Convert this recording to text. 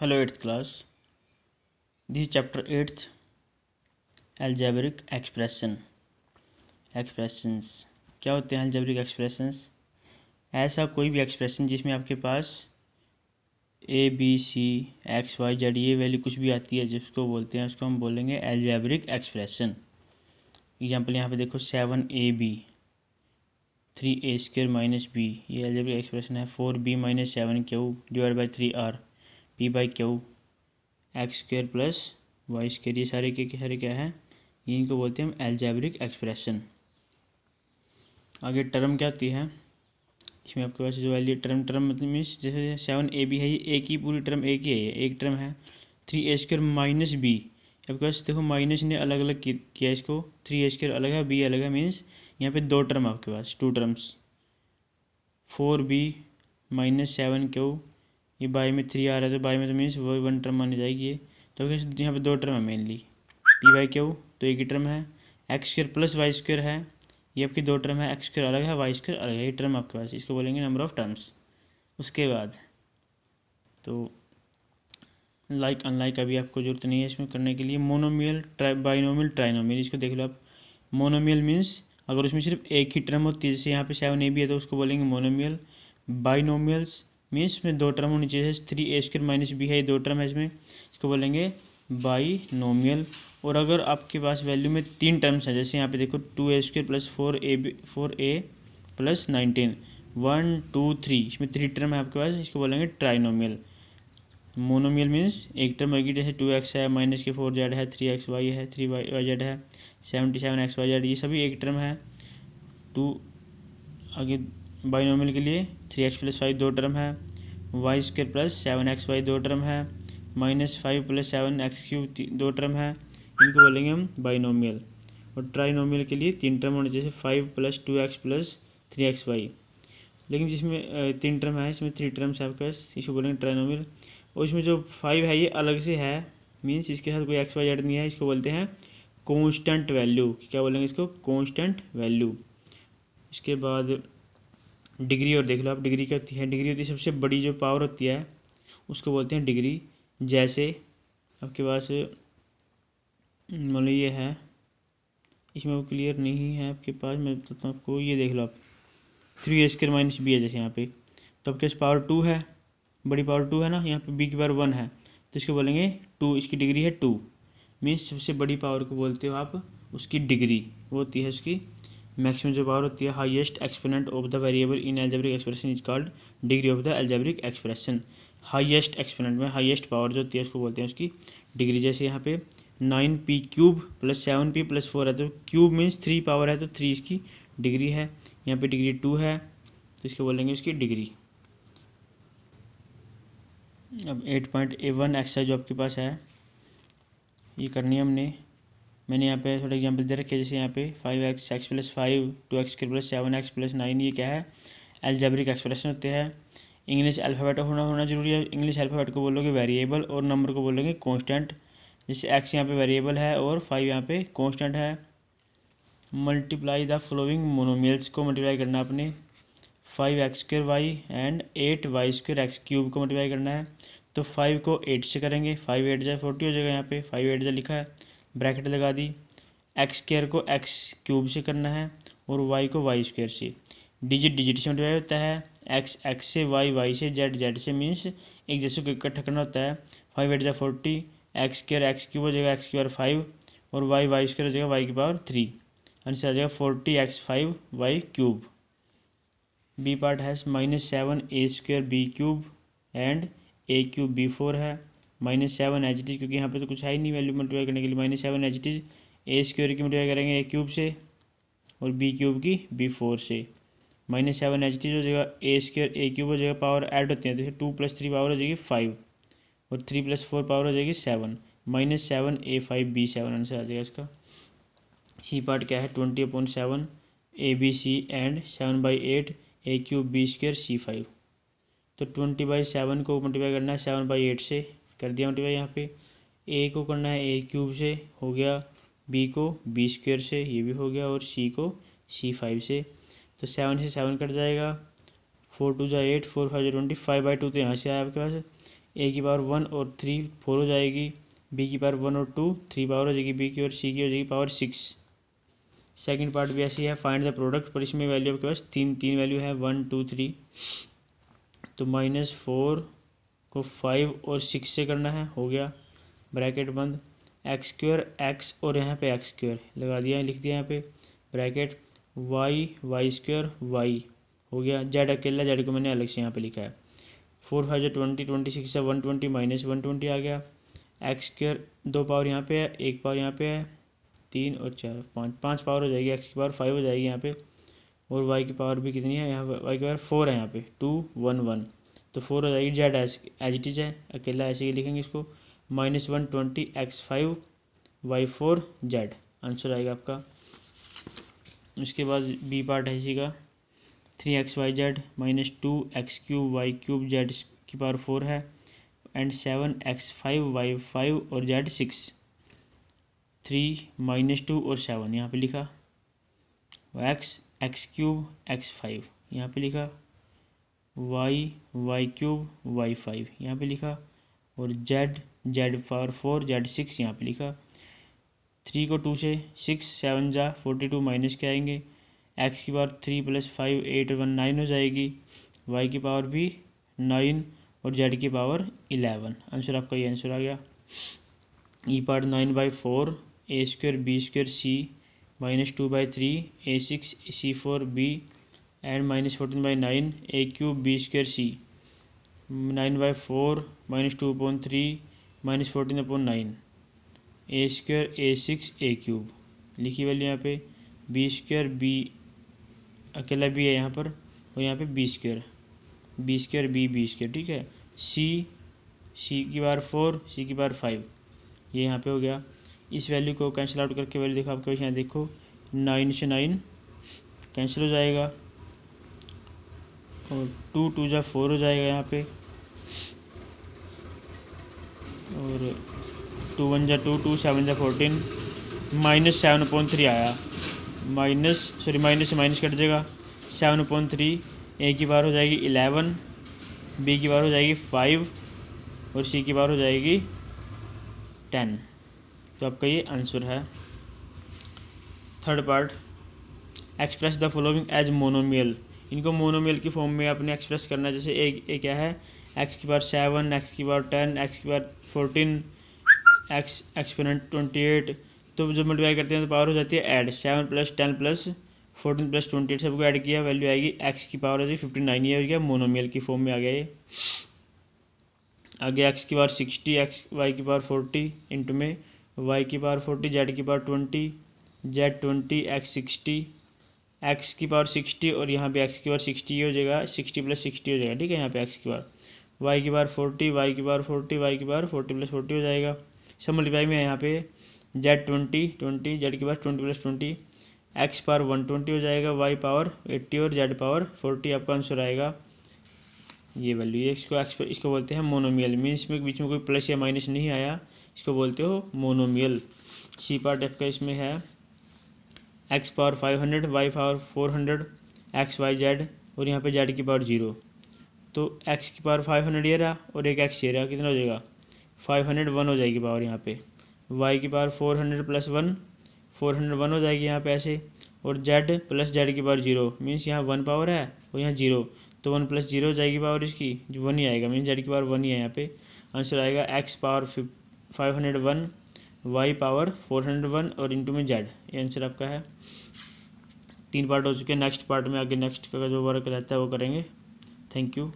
hello eighth class this chapter eighth algebraic expression expressions क्या होते हैं एल्जेबरिक एक्सप्रेशंस ऐसा कोई भी एक्सप्रेशन जिसमें आपके पास A B C X Y Z ये वैल्यू कुछ भी आती है जिसको बोलते हैं उसको हम बोलेंगे एल्जेबरिक एक्सप्रेशन एग्जांपल यहाँ पे देखो seven A B three A square minus B ये एल्जेबरिक एक्सप्रेशन है four B minus seven Q divide by three R P by Q X square plus Y square ये सारे के सारे क्या है इनको बोलते हैं हम एल्जेब्रिक एक्सप्रेशन आगे टर्म क्या होती है इसमें आपके पास जो वैल्यू टर्म टर्म मतलब मीन्स जैसे सेवन ए बी है ये एक ही पूरी टर्म एक ही है ये एक टर्म है three A square minus B आपके पास देखो माइनस ने अलग अलग किया इसको थ्री ए स्क्र अलग है बी अलग है मीन्स यहाँ पे दो टर्म आपके पास two terms four B minus seven Q ये बाई में थ्री आ रहा है तो बाई में तो मीन्स वो वन टर्म मानी जाएगी ये तो यहाँ पर दो टर्म है मेनली पी वाई क्यू तो एक ही टर्म है X square plus Y square है ये आपकी दो टर्म है एक्स स्क्र अलग है वाई स्क्र अलग है ये टर्म आपके पास इसको बोलेंगे नंबर ऑफ टर्म्स उसके बाद तो लाइक अनलाइक अभी आपको जरूरत नहीं है इसमें करने के लिए मोनोमियल बाइनोमियल ट्राइनोमियल इसको देख लो आप मोनोमियल मीन्स अगर उसमें सिर्फ एक ही टर्म होती है जैसे यहाँ पे सेवन ए भी है तो उसको बोलेंगे मोनोमियल बाइनोमियल्स मीन्स में दो टर्म होनी चाहिए three A square minus B है दो टर्म है इसमें इसको बोलेंगे बाई नोमियल और अगर आपके पास वैल्यू में तीन टर्म्स हैं जैसे यहाँ पे देखो two A square plus four A B four A plus nineteen one two three इसमें थ्री टर्म है आपके पास इसको बोलेंगे ट्राइनोमियल मोनोमियल मीन्स एक टर्म होगी जैसे टू एक्स है माइनस के फोर जेड है थ्री एक्स वाई है थ्री वाई वाई जेड है seventy seven X Y Z ये सभी एक टर्म है टू आगे बाइनोमियल के लिए थ्री एक्स प्लस फाइव दो टर्म है Y square plus seven X Y दो टर्म है minus five plus seven X cube दो टर्म है इनको बोलेंगे हम बाइनोमियल और ट्राइनोमियल के लिए तीन टर्म होने जैसे five plus two X plus three X Y लेकिन जिसमें तीन टर्म है इसमें थ्री टर्म्स है आपके इसको बोलेंगे ट्राइनोमियल और इसमें जो फाइव है ये अलग से है मीन्स इसके साथ कोई एक्स वाई एड नहीं है इसको बोलते हैं कॉन्स्टेंट वैल्यू क्या बोलेंगे इसको कॉन्स्टेंट वैल्यू इसके बाद डिग्री और देख लो आप डिग्री क्या होती है डिग्री होती है सबसे बड़ी जो पावर होती है उसको बोलते हैं डिग्री जैसे आपके पास हम्म, मान लो ये है इसमें वो क्लियर नहीं है आपके पास मैं बताता हूँ आपको ये देख लो आप three A square minus B है जैसे यहाँ पे तो आपके पास पावर टू है बड़ी पावर टू है ना यहाँ पे बी की पावर वन है तो इसको बोलेंगे टू इसकी डिग्री है टू मीन्स सबसे बड़ी पावर को बोलते हो आप उसकी डिग्री वो होती है उसकी मैक्सिमम जो पावर होती है highest exponent of the variable in algebraic expression is called degree of the algebraic expression highest exponent में हाईएस्ट पावर जो होती है उसको बोलते हैं उसकी डिग्री जैसे यहाँ पे nine P cube plus seven P plus four है तो क्यूब मीन्स थ्री पावर है तो थ्री इसकी डिग्री है यहाँ पे डिग्री टू है तो इसको बोलेंगे इसकी डिग्री अब eight point A one exercise जो आपके पास है ये करनी है हमने मैंने यहाँ पे थोड़ा एग्जांपल दे रखे जैसे यहाँ पे five X X plus five two X के plus seven X plus nine ये क्या है एल्जेब्रिक एक्सप्रेशन होते हैं इंग्लिश अल्फ़ाबेट होना होना जरूरी है इंग्लिश अल्फ़ाबेट को बोलोगे वेरिएबल और नंबर को बोलोगे कॉन्स्टेंट जैसे एक्स यहाँ पे वेरिएबल है और फाइव यहाँ पे कॉन्स्टेंट है मल्टीप्लाई द फ्लोइंग मोनोमियल्स को मल्टीप्लाई करना अपने five X square Y and eight Y square X cube को मल्टीप्लाई करना है तो फाइव को एट से करेंगे फाइव एट जाए फोर्टी हो जाएगा यहाँ पे फाइव एट जाए लिखा है ब्रैकेट लगा दी एक्स स्क्र को एक्स क्यूब से करना है और वाई को वाई स्क्र से डिजिट डिजिट से डिवाइड होता है एक्स एक्स से वाई वाई से जेड जेड से मीन्स एक जैसे को इकट्ठा करना होता है फाइव एट जै forty X square X cube हो जाएगा एक्स की पावर फाइव और वाई वाई स्क्र हो जाएगा वाई की पावर थ्री आंसर आ जाएगा forty x five Y cube B part है minus seven A square B cube and A cube B four है माइनस सेवन एच डीज क्योंकि यहाँ पे तो कुछ है ही नहीं वैल्यू मल्टीप्लाई करने के लिए माइनस सेवन एच डीज़ ए स्क्योर की मल्टीप्लाई करेंगे ए क्यूब से और बी क्यूब की बी फोर से माइनस सेवन एच टी हो जाएगा ए स्क्र ए क्यूब हो जाएगा पावर ऐड होती है जैसे टू प्लस थ्री पावर हो जाएगी फाइव और थ्री प्लस फोर पावर हो जाएगी seven minus seven A five B seven answer आ जाएगा इसका सी पार्ट क्या है twenty upon seven A B C and seven by eight A cube B square C five तो twenty by seven को multiply करना है सेवन बाई एट से कर दिया भाई यहाँ पे ए को करना है ए क्यूब से हो गया बी को बी स्क्वेयर से ये भी हो गया और सी को सी फाइव से तो सेवन से सेवन कट जाएगा फोर टू जो एट फोर फाइव जो ट्वेंटी फाइव बाई टू तो यहाँ से आया आपके पास ए की पावर वन और थ्री फोर हो जाएगी बी की पावर वन और टू थ्री पावर हो जाएगी बी की और सी की हो जाएगी पावर सिक्स सेकेंड पार्ट भी ऐसी है फाइंड द प्रोडक्ट पर इसमें वैल्यू आपके पास तीन तीन वैल्यू है वन टू थ्री तो माइनस फोर को फाइव और सिक्स से करना है हो गया ब्रैकेट बंद एक्स स्क्र एक्स और यहाँ पे एक्स स्क्र लगा दिया लिख दिया यहाँ पे bracket Y Y square Y हो गया जेड अकेला जेड को मैंने अलग से यहाँ पे लिखा है फोर फाइव जो ट्वेंटी ट्वेंटी सिक्स है one twenty minus one twenty आ गया एक्स स्क्र दो पावर यहाँ पे है एक पावर यहाँ पे है तीन और चार पाँच पाँच पावर हो जाएगी एक्स की पावर फाइव हो जाएगी यहाँ पे और वाई की पावर भी कितनी है यहाँ वाई की पावर फोर है यहाँ पे टू वन वन तो फोर हो जाएगी Z as as it is है अकेला ऐसे ही लिखेंगे इसको minus one twenty X five Y four Z answer आएगा आपका उसके बाद बी पार्ट है इसी का three X Y Z minus two X cube Y cube Z की पावर फोर है and seven X five Y five और Z six three minus two और सेवन यहाँ पे लिखा x x cube x five यहाँ पे लिखा y y cube y five यहाँ पर लिखा और z z power four z six यहाँ पर लिखा थ्री को टू से सिक्स सेवन जा फोर्टी टू माइनस के आएंगे एक्स की power three plus five eight one nine हो जाएगी वाई की पावर भी नाइन और जेड की पावर इलेवन आंसर आपका ये आंसर आ गया e power nine by four a square b square c minus two by three a six c four b and minus fourteen by nine a cube B square c nine by four minus two point three minus fourteen point nine a square a six a cube लिखी वाली यहाँ पे b square b अकेला b है यहाँ पर और यहाँ पे b square b square B B square ठीक है सी सी की बार फोर सी की बार फाइव ये यहाँ पे हो गया इस वैल्यू को कैंसिल आउट करके वैल्यू देखो आपके पास यहाँ देखो नाइन से नाइन कैंसिल हो जाएगा और टू टू जा फोर हो जाएगा यहाँ पे और टू वन जा टू टू सेवन जा fourteen minus seven point three आया माइनस सॉरी माइनस से माइनस कट जाएगा सेवन पॉइंट थ्री ए की बार हो जाएगी इलेवन बी की बार हो जाएगी फाइव और सी की बार हो जाएगी टेन तो आपका ये आंसर है third part express the following as monomial इनको मोनोमेल की फॉर्म में अपने एक्सप्रेस करना है जैसे एक ए क्या है एक्स की पावर सेवन एक्स की पावर टेन एक्स की power fourteen X exponent twenty eight तो जब मल्टीप्लाई करते हैं तो पावर हो जाती है add seven plus ten plus fourteen plus twenty eight सबको ऐड किया वैल्यू आएगी एक्स की पावर हो जाएगी फिफ्टी नाइन ये हो गया मोनोमेल की फॉर्म में आ गया ये आगे एक्स की पावर सिक्सटी एक्स वाई की पावर फोर्टी इंटू में वाई की पावर फोर्टी जेड की power twenty z twenty x sixty x की पावर सिक्सटी और यहाँ पे एक्स की पावर सिक्सटी हो जाएगा सिक्सटी प्लस सिक्सटी हो जाएगा ठीक है यहाँ पे एक्स की पावर वाई की पावर फोर्टी वाई की पावर फोर्टी वाई की पावर फोर्टी प्लस फोर्टी हो जाएगा सब मल्टीप्लाई में यहाँ पे जेड ट्वेंटी ट्वेंटी जेड की power twenty plus twenty x power one twenty हो जाएगा वाई पावर एट्टी और जेड पावर फोर्टी आपका आंसर आएगा ये वैल्यू ये इसको एक्स इसको बोलते हैं मोनोमियल मीन्स में बीच में कोई प्लस या माइनस नहीं आया इसको बोलते हो मोनोमियल सी पार्ट एफ का इसमें है x power five hundred y power four hundred x Y z और यहाँ पे जेड की पावर जीरो तो एक्स की पावर फाइव हंड्रेड ये रहा और एक एक्स ये रहा कितना हो जाएगा फाइव हंड्रेड वन हो जाएगी पावर यहाँ पे वाई की power four hundred plus one four hundred one हो जाएगी यहाँ पे ऐसे और जेड प्लस जेड की पावर जीरो मीन्स यहाँ वन पावर है और यहाँ जीरो तो वन प्लस जीरो हो जाएगी पावर इसकी वन ही आएगा मीन्स जेड की पावर वन ही है यहाँ पे आंसर आएगा x power five hundred one y power four hundred one और इंटू में जेड ये आंसर आपका है तीन पार्ट हो चुके हैं नेक्स्ट पार्ट में आगे नेक्स्ट का जो वर्क रहता है वो करेंगे थैंक यू